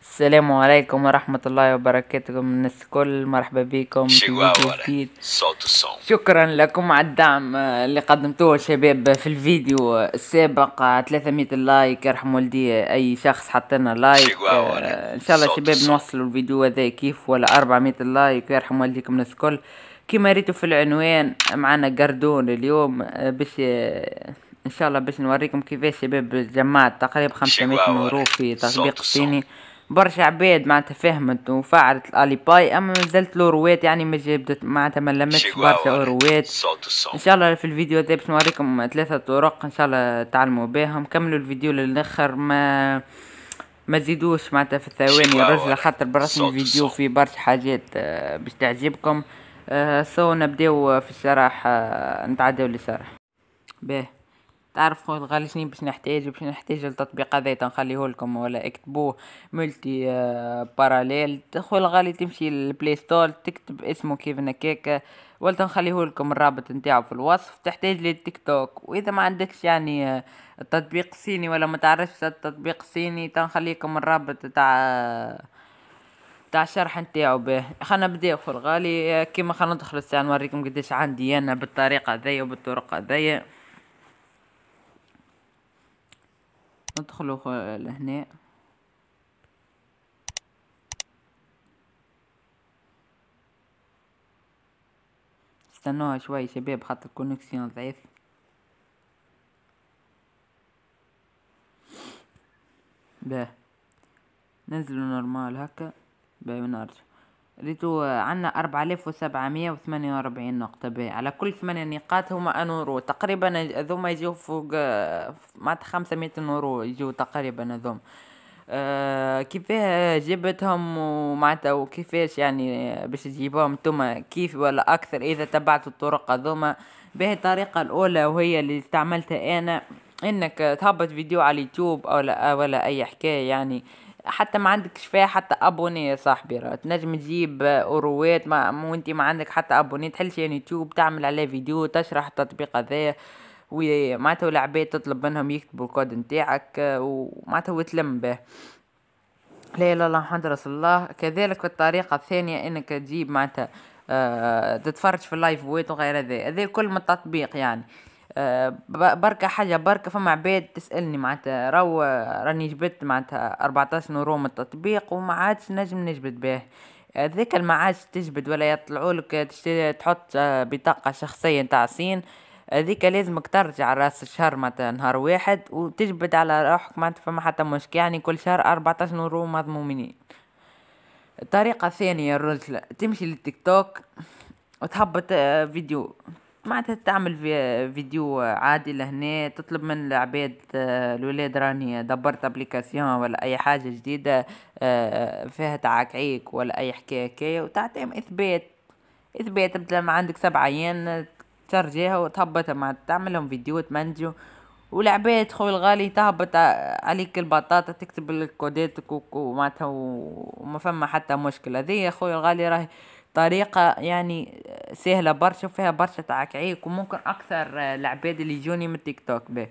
السلام عليكم ورحمة الله وبركاته من الكل مرحبا بكم في فيديو جديد شكرا لكم على الدعم اللي قدمتوه شباب في الفيديو السابق 300 لايك يرحم والدي اي شخص حط لنا لايك ان شاء الله شباب نوصلوا الفيديو هذا كيف ولا 400 لايك يرحم والديكم من الكل كما ريتوا في العنوان معنا قردون اليوم آه، باش آه، ان شاء الله باش نوريكم كيفاش شباب جمعت تقريبا 500 يورو في تطبيق صيني برشا عباد معناتها فهمت وفعلت الالي باي اما نزلت له روات يعني ما جابت معناتها ما لمتش برشا روات ان شاء الله في الفيديو هذا باش نوريكم ثلاثه طرق ان شاء الله تعلموا بهم كملوا الفيديو للاخر ما ما تزيدوش معناتها في الثواني رجله خاطر برسم الفيديو في برشا حاجات آه، باش تعجبكم آه، سو نبداو في الشرح آه، نتعداو للشرح باه تعرف خويا الغالي شنو باش نحتاج باش نحتاج التطبيق هذا تنخليه لكم ولا اكتبوه ملتي باراليل آه، خويا الغالي تمشي للبلاي ستور تكتب اسمه كيف هكاك آه، ولا تنخليه لكم الرابط نتاعو في الوصف تحتاج للتيك توك واذا ما عندكش يعني التطبيق آه، الصيني ولا ما تعرفش التطبيق الصيني تنخليكم الرابط تاع تاع الشرح نتاعو به خلينا نبداو في الغالي كيما خلينا ندخل الساعه نوريكم قداش عندي انا بالطريقه ذي وبالطرق ذي ندخلوا لهنا استنوها شوي شباب خاطر الكونكسيون ضعيف باه نزلوا نورمال هكا باه ونرجع ريتو عندنا أربعة آلاف وسبعمية وثمانية وأربعين نقطة باهي على كل ثمانية نقاط هما أنورو تقريبا هذوما يجيو فوق معناتها مية نورو يجيو تقريبا هذوما آه، كيفاه جبتهم ومعناتها وكيفاش يعني باش تجيبوهم توما كيف ولا اكثر اذا تبعتوا الطرق هذوما به الطريقة الاولى وهي اللي استعملتها انا انك تهبط فيديو على اليوتيوب او لا ولا اي حكاية يعني حتى ما عندك شفاه حتى ابوني يا صاحبي راه تنجم تجيب اوروات ما وانت ما عندك حتى ابوني تحل شي يوتيوب تعمل عليه فيديو تشرح التطبيق هذايا ومعناتها العباد تطلب منهم يكتبوا الكود نتاعك ومعناتها وتلم به لا اله الا محمد رسول الله كذلك الطريقه الثانيه انك تجيب معناتها آه، تتفرج في اللايف ويت وغير هذا هذا كل من التطبيق يعني آه، بركة حاجة بركة فما عباد تسألني معناتها رو راني جبت معناتها أربعتاش نورو من التطبيق وما عادش نجم نجبد به ذاك ما عادش تجبد ولا يطلعولك تحط آه، بطاقة شخصية نتاع الصين هذيك لازمك ترجع راس الشهر متى نهار واحد وتجبد على روحك ما فما حتى مشكل يعني كل شهر أربعتاش نورو مضمومين الطريقة الثانية الرجلة تمشي للتيك توك وتهبط آه، فيديو معناتها تعمل في فيديو عادي لهنا تطلب من العباد آه، الولاد راني دبرت ابليكاسيون ولا اي حاجه جديده آه، فيها تعاكعيك ولا اي حكايه هكايا وتعطيهم اثبات اثبات ما عندك سبع ايام ترجيها وتهبطها مع تعملهم فيديو تمنجو والعباد خويا الغالي تهبط عليك البطاطا تكتب الكودات كوداتك ومعناتها وما فما حتى مشكله ذي خويا الغالي راهي طريقة يعني سهلة برشا وفيها برشا تعكعيك وممكن أكثر العباد آه، اللي يجوني من تيك توك به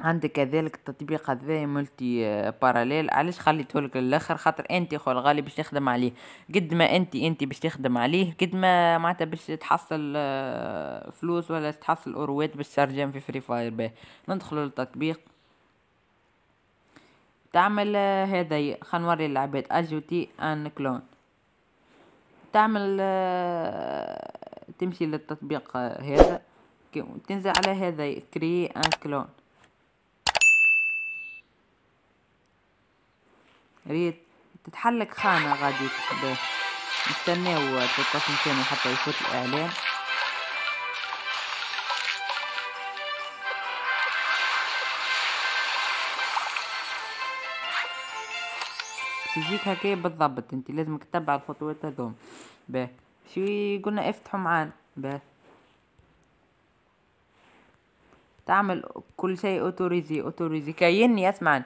عندك كذلك التطبيق هذا ملتي باراليل آه، علاش خليته لك للاخر خاطر انت خو الغالي باش تخدم عليه قد ما انت انت باش تخدم عليه قد ما معناتها باش تحصل آه، فلوس ولا تحصل اوروات باش ترجم في فري فاير به ندخلوا للتطبيق تعمل هذا خلينا نوري العباد اجوتي ان كلون تعمل آه، تمشي للتطبيق آه، هذا تنزل على هذا كري ان كلون ريت تتحلك خانة غادي نستناو التطبيق ثانية حتى يفوت الإعلان تجيك هكايا بالضبط انت لازمك تتبع الخطوات هذوما ب شو قلنا افتحوا معانا ب تعمل كل شيء اوتوريزي اوتوريزي كأني اسمعني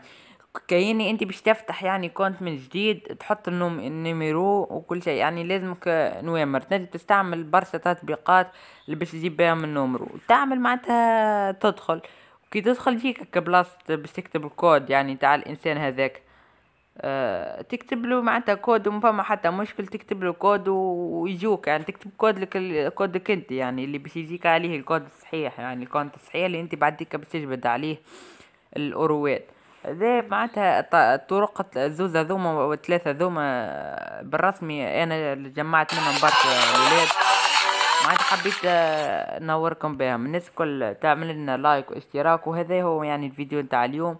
كأني انت باش تفتح يعني كونت من جديد تحط النوم النميرو وكل شيء يعني لازمك نوامر تنجم تستعمل برشا تطبيقات اللي باش تجيب بها من نومرو تعمل معناتها تدخل كي تدخل فيك بلاصة باش تكتب الكود يعني تاع الانسان هذاك آه، تكتب له معناتها كود وما فما حتى مشكل تكتب له كود ويجوك يعني تكتب كود لك كودك انت يعني اللي باش يجيك عليه الكود الصحيح يعني الكود الصحيح اللي انت بعديك باش تجبد عليه الاوروات ذا معناتها الطرق الزوز هذوما والثلاثه هذوما بالرسمي انا جمعت منهم برك ولاد معناتها حبيت آه، نوركم بهم الناس الكل تعمل لنا لايك واشتراك وهذا هو يعني الفيديو نتاع اليوم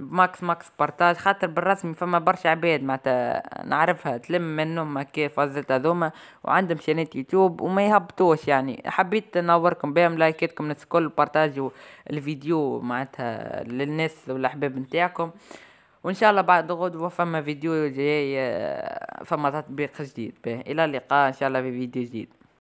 ماكس ماكس بارتاج خاطر بالرسمي فما برشا عباد معناتها نعرفها تلم منهم هكا فازلت هذوما وعندهم شانات يوتيوب وما يهبطوش يعني حبيت نوركم بهم لايكاتكم الناس الكل بارتاجوا الفيديو معناتها للناس والاحباب نتاعكم وان شاء الله بعد غدوه فما فيديو جاي فما تطبيق جديد به الى اللقاء ان شاء الله في فيديو جديد